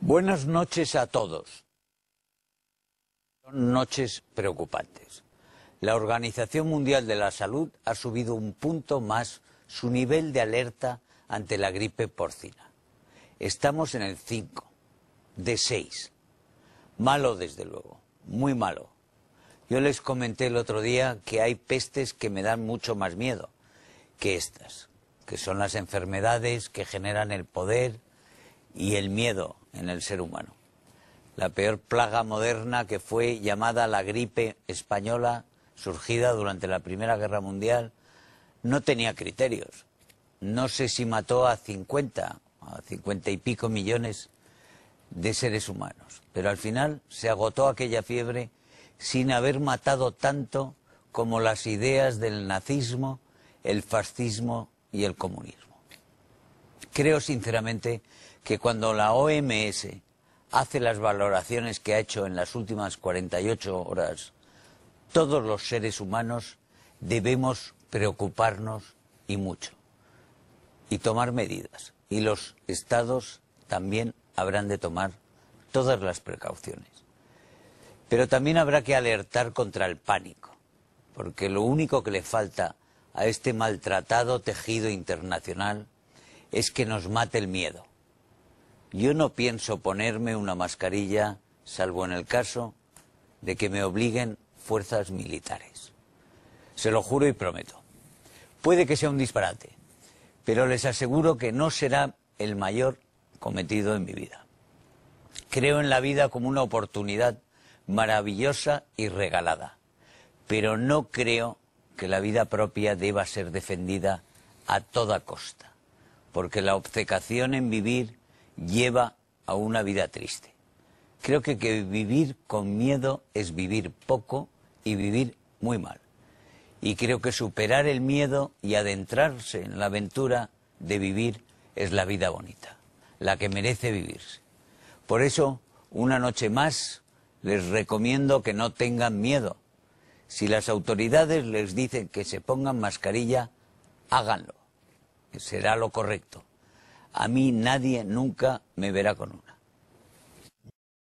Buenas noches a todos. Son noches preocupantes. La Organización Mundial de la Salud ha subido un punto más su nivel de alerta ante la gripe porcina. Estamos en el 5, de 6. Malo, desde luego, muy malo. Yo les comenté el otro día que hay pestes que me dan mucho más miedo que estas, que son las enfermedades que generan el poder y el miedo en el ser humano. La peor plaga moderna que fue llamada la gripe española, surgida durante la Primera Guerra Mundial, no tenía criterios. No sé si mató a 50, a 50 y pico millones de seres humanos, pero al final se agotó aquella fiebre sin haber matado tanto como las ideas del nazismo, el fascismo y el comunismo. Creo sinceramente que cuando la OMS hace las valoraciones que ha hecho en las últimas 48 horas, todos los seres humanos debemos preocuparnos y mucho y tomar medidas. Y los estados también habrán de tomar todas las precauciones. Pero también habrá que alertar contra el pánico, porque lo único que le falta a este maltratado tejido internacional es que nos mate el miedo. Yo no pienso ponerme una mascarilla, salvo en el caso de que me obliguen fuerzas militares. Se lo juro y prometo. Puede que sea un disparate, pero les aseguro que no será el mayor cometido en mi vida. Creo en la vida como una oportunidad maravillosa y regalada, pero no creo que la vida propia deba ser defendida a toda costa, porque la obcecación en vivir lleva a una vida triste. Creo que, que vivir con miedo es vivir poco y vivir muy mal. Y creo que superar el miedo y adentrarse en la aventura de vivir es la vida bonita, la que merece vivirse. Por eso, una noche más, les recomiendo que no tengan miedo. Si las autoridades les dicen que se pongan mascarilla, háganlo. Será lo correcto a mí nadie nunca me verá con uno.